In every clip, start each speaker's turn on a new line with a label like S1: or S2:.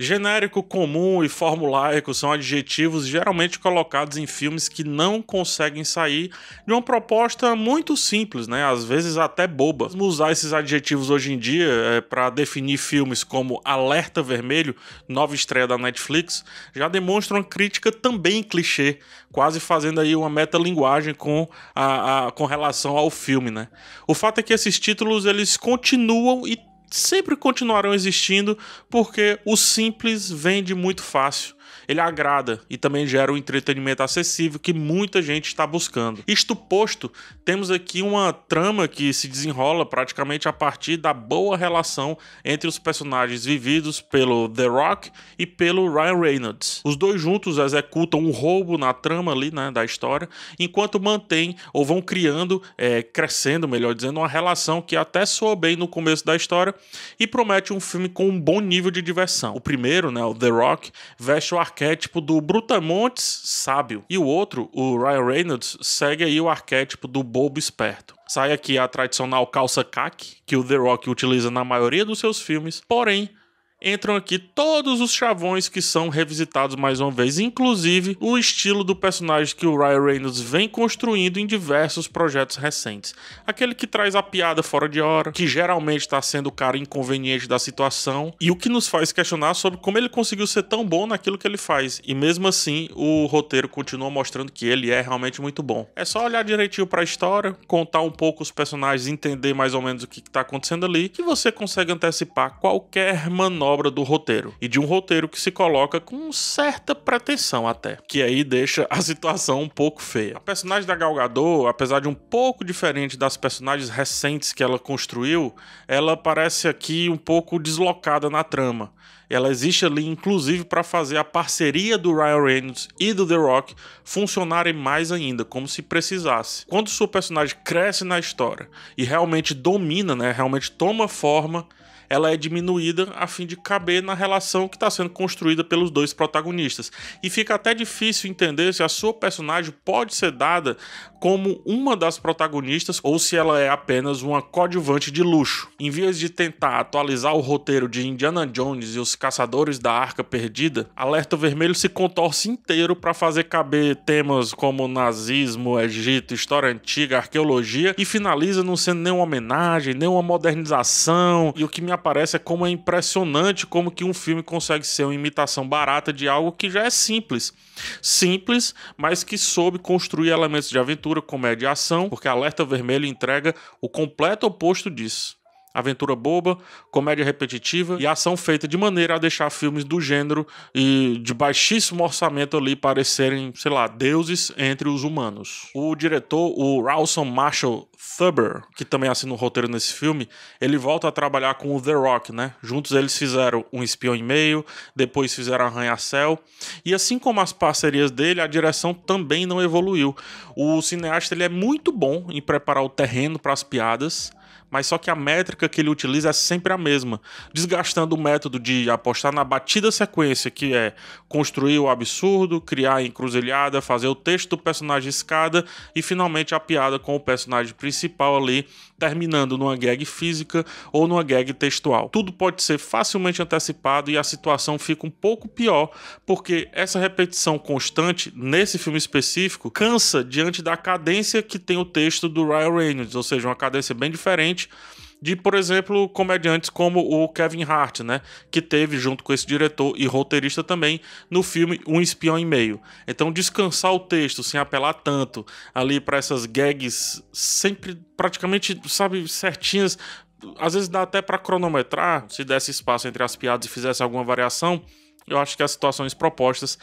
S1: Genérico, comum e formulaico são adjetivos geralmente colocados em filmes que não conseguem sair de uma proposta muito simples, né? Às vezes até boba. Vamos usar esses adjetivos hoje em dia é, para definir filmes como Alerta Vermelho, nova estreia da Netflix, já demonstra uma crítica também clichê, quase fazendo aí uma metalinguagem com, a, a, com relação ao filme, né? O fato é que esses títulos eles continuam e sempre continuarão existindo porque o simples vende muito fácil ele agrada e também gera um entretenimento acessível que muita gente está buscando. Isto posto, temos aqui uma trama que se desenrola praticamente a partir da boa relação entre os personagens vividos pelo The Rock e pelo Ryan Reynolds. Os dois juntos executam um roubo na trama ali, né, da história, enquanto mantêm ou vão criando, é, crescendo, melhor dizendo, uma relação que até soa bem no começo da história e promete um filme com um bom nível de diversão. O primeiro, né, o The Rock, veste o arquétipo do Brutamontes sábio, e o outro, o Ryan Reynolds, segue aí o arquétipo do bobo esperto. Sai aqui a tradicional calça caque que o The Rock utiliza na maioria dos seus filmes, porém entram aqui todos os chavões que são revisitados mais uma vez, inclusive o estilo do personagem que o Ryan Reynolds vem construindo em diversos projetos recentes. Aquele que traz a piada fora de hora, que geralmente está sendo o cara inconveniente da situação, e o que nos faz questionar sobre como ele conseguiu ser tão bom naquilo que ele faz. E mesmo assim, o roteiro continua mostrando que ele é realmente muito bom. É só olhar direitinho para a história, contar um pouco os personagens, entender mais ou menos o que está acontecendo ali, que você consegue antecipar qualquer manobra obra do roteiro. E de um roteiro que se coloca com certa pretensão até. Que aí deixa a situação um pouco feia. A personagem da Gal Gadot, apesar de um pouco diferente das personagens recentes que ela construiu, ela parece aqui um pouco deslocada na trama. Ela existe ali, inclusive, para fazer a parceria do Ryan Reynolds e do The Rock funcionarem mais ainda, como se precisasse. Quando o seu personagem cresce na história e realmente domina, né, realmente toma forma, ela é diminuída a fim de caber na relação que está sendo construída pelos dois protagonistas. E fica até difícil entender se a sua personagem pode ser dada como uma das protagonistas ou se ela é apenas uma coadjuvante de luxo. Em vez de tentar atualizar o roteiro de Indiana Jones e os Caçadores da Arca Perdida, Alerta Vermelho se contorce inteiro para fazer caber temas como nazismo, Egito, história antiga, arqueologia e finaliza não sendo nenhuma homenagem, nenhuma modernização. E o que me aparece é como é impressionante como que um filme consegue ser uma imitação barata de algo que já é simples. Simples, mas que soube construir elementos de aventura, comédia e ação, porque Alerta Vermelho entrega o completo oposto disso aventura boba, comédia repetitiva e ação feita de maneira a deixar filmes do gênero e de baixíssimo orçamento ali parecerem, sei lá, deuses entre os humanos. O diretor, o Rawson Marshall Thurber, que também assina o um roteiro nesse filme, ele volta a trabalhar com o The Rock, né? Juntos eles fizeram Um Espião e Meio, depois fizeram Arranha-Céu, e assim como as parcerias dele, a direção também não evoluiu. O cineasta ele é muito bom em preparar o terreno para as piadas, mas só que a métrica que ele utiliza é sempre a mesma, desgastando o método de apostar na batida sequência, que é construir o absurdo, criar a encruzilhada, fazer o texto do personagem escada e finalmente a piada com o personagem principal ali, terminando numa gag física ou numa gag textual. Tudo pode ser facilmente antecipado e a situação fica um pouco pior, porque essa repetição constante, nesse filme específico, cansa diante da cadência que tem o texto do Ryan Reynolds, ou seja, uma cadência bem diferente diferente de, por exemplo, comediantes como o Kevin Hart, né, que teve junto com esse diretor e roteirista também no filme Um Espião e Meio. Então, descansar o texto sem apelar tanto ali para essas gags sempre praticamente, sabe, certinhas, às vezes dá até para cronometrar, se desse espaço entre as piadas e fizesse alguma variação, eu acho que as situações propostas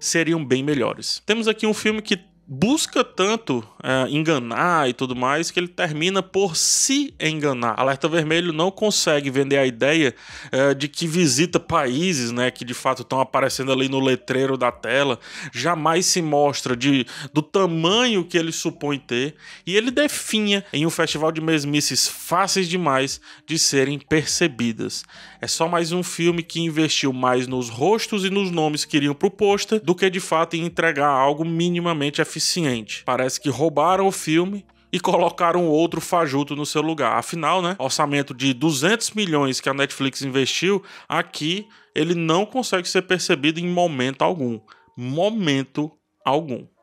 S1: seriam bem melhores. Temos aqui um filme que busca tanto é, enganar e tudo mais que ele termina por se enganar. Alerta Vermelho não consegue vender a ideia é, de que visita países, né, que de fato estão aparecendo ali no letreiro da tela, jamais se mostra de do tamanho que ele supõe ter, e ele definha em um festival de mesmices fáceis demais de serem percebidas. É só mais um filme que investiu mais nos rostos e nos nomes que iriam proposta do que de fato em entregar algo minimamente eficaz Parece que roubaram o filme e colocaram outro fajuto no seu lugar. Afinal, né, orçamento de 200 milhões que a Netflix investiu, aqui ele não consegue ser percebido em momento algum. Momento algum.